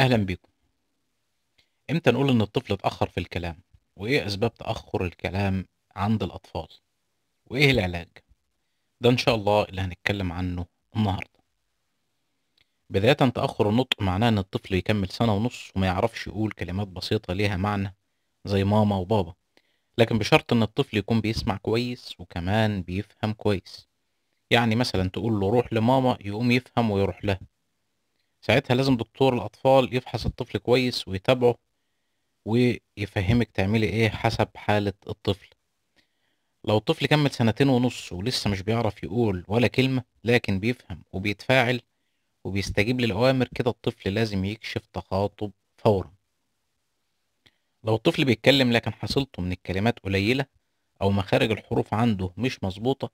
أهلا بيكم إمتى نقول إن الطفل اتأخر في الكلام؟ وإيه أسباب تأخر الكلام عند الأطفال؟ وإيه العلاج؟ ده إن شاء الله اللي هنتكلم عنه النهاردة بداية تأخر النطق معناه إن الطفل يكمل سنة ونص وما يعرفش يقول كلمات بسيطة ليها معنى زي ماما وبابا لكن بشرط إن الطفل يكون بيسمع كويس وكمان بيفهم كويس يعني مثلا تقول له روح لماما يقوم يفهم ويروح لها ساعتها لازم دكتور الأطفال يفحص الطفل كويس ويتابعه ويفهمك تعملي إيه حسب حالة الطفل لو الطفل كمل سنتين ونص ولسه مش بيعرف يقول ولا كلمة لكن بيفهم وبيتفاعل وبيستجيب للأوامر كده الطفل لازم يكشف تخاطب فورا لو الطفل بيتكلم لكن حصيلته من الكلمات قليلة أو مخارج الحروف عنده مش مظبوطة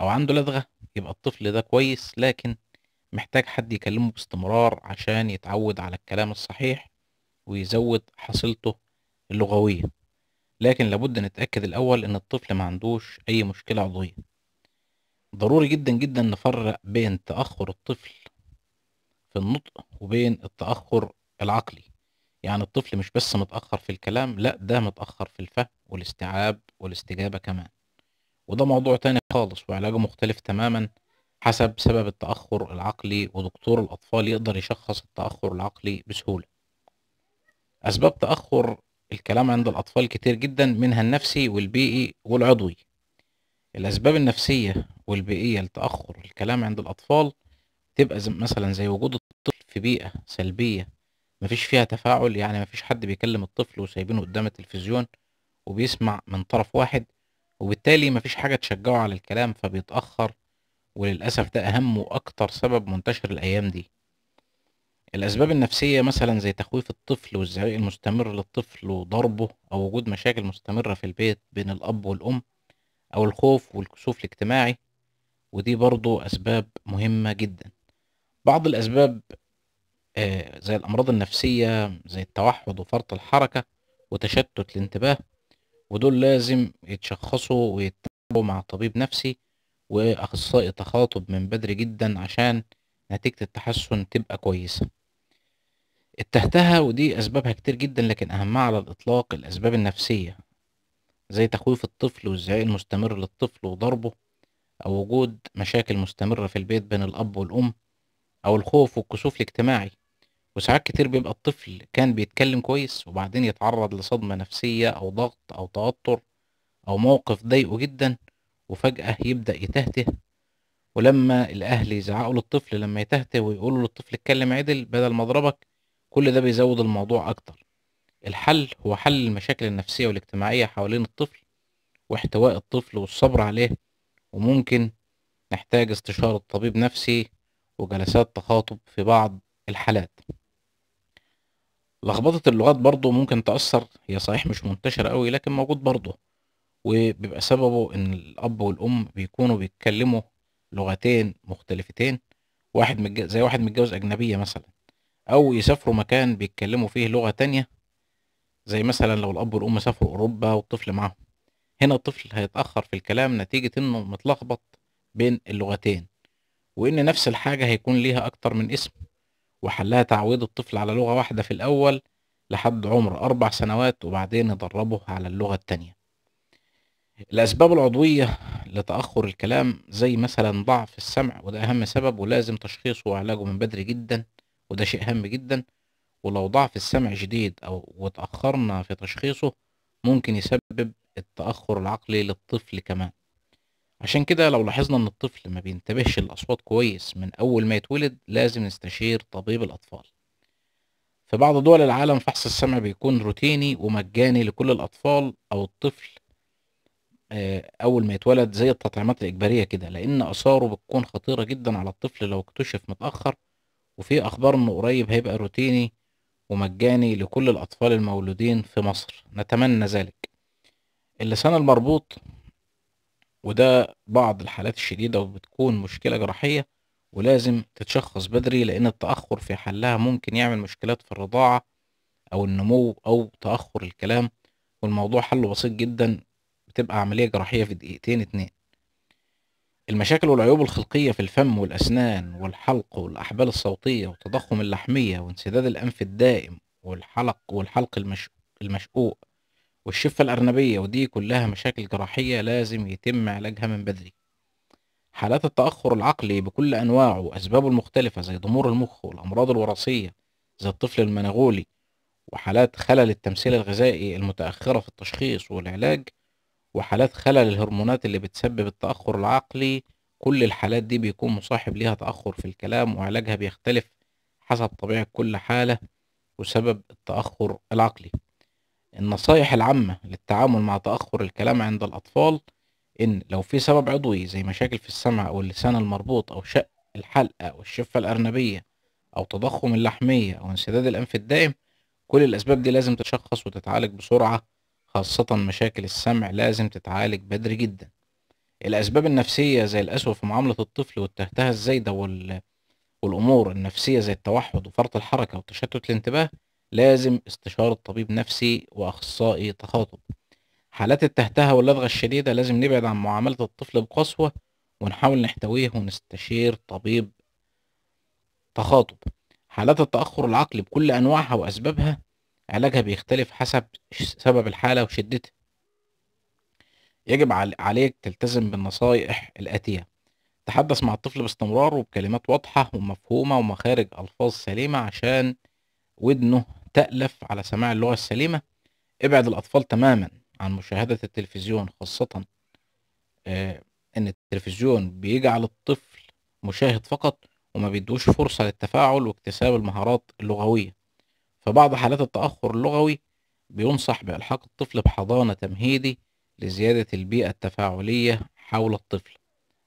أو عنده لدغة يبقى الطفل ده كويس لكن محتاج حد يكلمه باستمرار عشان يتعود على الكلام الصحيح ويزود حصيلته اللغوية لكن لابد نتأكد الأول إن الطفل ما عندوش أي مشكلة عضوية ضروري جدا جدا نفرق بين تأخر الطفل في النطق وبين التأخر العقلي يعني الطفل مش بس متأخر في الكلام لا ده متأخر في الفهم والاستيعاب والاستجابة كمان وده موضوع تاني خالص وعلاجه مختلف تماما حسب سبب التأخر العقلي ودكتور الأطفال يقدر يشخص التأخر العقلي بسهولة أسباب تأخر الكلام عند الأطفال كتير جدا منها النفسي والبيئي والعضوي الأسباب النفسية والبيئية لتأخر الكلام عند الأطفال تبقى مثلا زي وجود الطفل في بيئة سلبية مفيش فيها تفاعل يعني مفيش حد بيكلم الطفل وسايبينه قدام التلفزيون وبيسمع من طرف واحد وبالتالي مفيش حاجة تشجعه على الكلام فبيتأخر وللأسف ده أهم وأكتر سبب منتشر الأيام دي الأسباب النفسية مثلا زي تخويف الطفل والزعيق المستمر للطفل وضربه أو وجود مشاكل مستمرة في البيت بين الأب والأم أو الخوف والكسوف الاجتماعي ودي برضو أسباب مهمة جدا بعض الأسباب آه، زي الأمراض النفسية زي التوحد وفرط الحركة وتشتت الانتباه ودول لازم يتشخصوا ويتابعوا مع طبيب نفسي واخصائي تخاطب من بدري جدا عشان نتيجه التحسن تبقى كويسه تحتها ودي اسبابها كتير جدا لكن اهمها على الاطلاق الاسباب النفسيه زي تخويف الطفل والزعيق المستمر للطفل وضربه او وجود مشاكل مستمره في البيت بين الاب والام او الخوف والكسوف الاجتماعي وساعات كتير بيبقى الطفل كان بيتكلم كويس وبعدين يتعرض لصدمه نفسيه او ضغط او توتر او موقف ضايقه جدا وفجأة يبدأ يتهته ولما الأهل يزعقوا للطفل لما يتهته ويقولوا للطفل اتكلم عدل بدل ما أضربك كل ده بيزود الموضوع أكتر الحل هو حل المشاكل النفسية والاجتماعية حوالين الطفل واحتواء الطفل والصبر عليه وممكن نحتاج استشارة طبيب نفسي وجلسات تخاطب في بعض الحالات لخبطة اللغات برضه ممكن تأثر هي صحيح مش منتشرة قوي لكن موجود برضه وبيبقى سببه ان الاب والام بيكونوا بيتكلموا لغتين مختلفتين واحد زي واحد متجوز اجنبيه مثلا او يسافروا مكان بيتكلموا فيه لغه تانية زي مثلا لو الاب والام سافروا اوروبا والطفل معاهم هنا الطفل هيتاخر في الكلام نتيجه انه متلخبط بين اللغتين وان نفس الحاجه هيكون ليها اكتر من اسم وحلها تعويض الطفل على لغه واحده في الاول لحد عمر اربع سنوات وبعدين يدربه على اللغه التانية الأسباب العضوية لتأخر الكلام زي مثلا ضعف السمع وده أهم سبب ولازم تشخيصه وعلاجه من بدري جدا وده شيء هام جدا ولو ضعف السمع شديد أو وتأخرنا في تشخيصه ممكن يسبب التأخر العقلي للطفل كمان عشان كده لو لاحظنا إن الطفل ما بينتبهش للأصوات كويس من أول ما يتولد لازم نستشير طبيب الأطفال في بعض دول العالم فحص السمع بيكون روتيني ومجاني لكل الأطفال أو الطفل آه، اول ما يتولد زي التطعيمات الاجباريه كده لان اثاره بتكون خطيره جدا على الطفل لو اكتشف متاخر وفي اخبار انه قريب هيبقى روتيني ومجاني لكل الاطفال المولودين في مصر نتمنى ذلك اللسان المربوط وده بعض الحالات الشديدة وبتكون مشكلة جراحية ولازم تتشخص بدري لأن التأخر في حلها ممكن يعمل مشكلات في الرضاعة أو النمو أو تأخر الكلام والموضوع حله بسيط جدا بتبقى عملية جراحية في دقيقتين اتنين المشاكل والعيوب الخلقية في الفم والأسنان والحلق والأحبال الصوتية والتضخم اللحمية وانسداد الأنف الدائم والحلق والحلق المش... المشقوق والشفة الأرنبية ودي كلها مشاكل جراحية لازم يتم علاجها من بدري حالات التأخر العقلي بكل أنواعه وأسبابه المختلفة زي ضمور المخ والأمراض الوراثية زي الطفل المنغولي وحالات خلل التمثيل الغذائي المتأخرة في التشخيص والعلاج وحالات خلل الهرمونات اللي بتسبب التأخر العقلي كل الحالات دي بيكون مصاحب ليها تأخر في الكلام وعلاجها بيختلف حسب طبيعة كل حالة وسبب التأخر العقلي النصائح العامة للتعامل مع تأخر الكلام عند الأطفال إن لو في سبب عضوي زي مشاكل في السمع أو اللسان المربوط أو شق الحلقة أو الشفة الأرنبية أو تضخم اللحمية أو انسداد الأنف الدائم كل الأسباب دي لازم تتشخص وتتعالج بسرعة خاصة مشاكل السمع لازم تتعالج بدري جدا الأسباب النفسية زي القسوة في معاملة الطفل والتهتها الزايدة وال... والأمور النفسية زي التوحد وفرط الحركة وتشتت الانتباه لازم استشارة طبيب نفسي وأخصائي تخاطب حالات التهتها واللدغة الشديدة لازم نبعد عن معاملة الطفل بقسوة ونحاول نحتويه ونستشير طبيب تخاطب حالات التأخر العقلي بكل أنواعها وأسبابها علاجها بيختلف حسب سبب الحالة وشدتها يجب عليك تلتزم بالنصائح الآتية تحدث مع الطفل باستمرار وبكلمات واضحة ومفهومة ومخارج ألفاظ سليمة عشان ودنه تألف على سماع اللغة السليمة ابعد الأطفال تماما عن مشاهدة التلفزيون خاصة آه، إن التلفزيون بيجعل الطفل مشاهد فقط وما بيدوش فرصة للتفاعل واكتساب المهارات اللغوية في بعض حالات التأخر اللغوي بينصح بإلحاق الطفل بحضانة تمهيدي لزيادة البيئة التفاعلية حول الطفل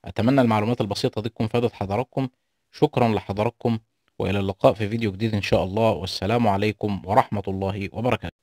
أتمنى المعلومات البسيطة دي تكون فادت حضراتكم شكرا لحضراتكم وإلى اللقاء في فيديو جديد إن شاء الله والسلام عليكم ورحمة الله وبركاته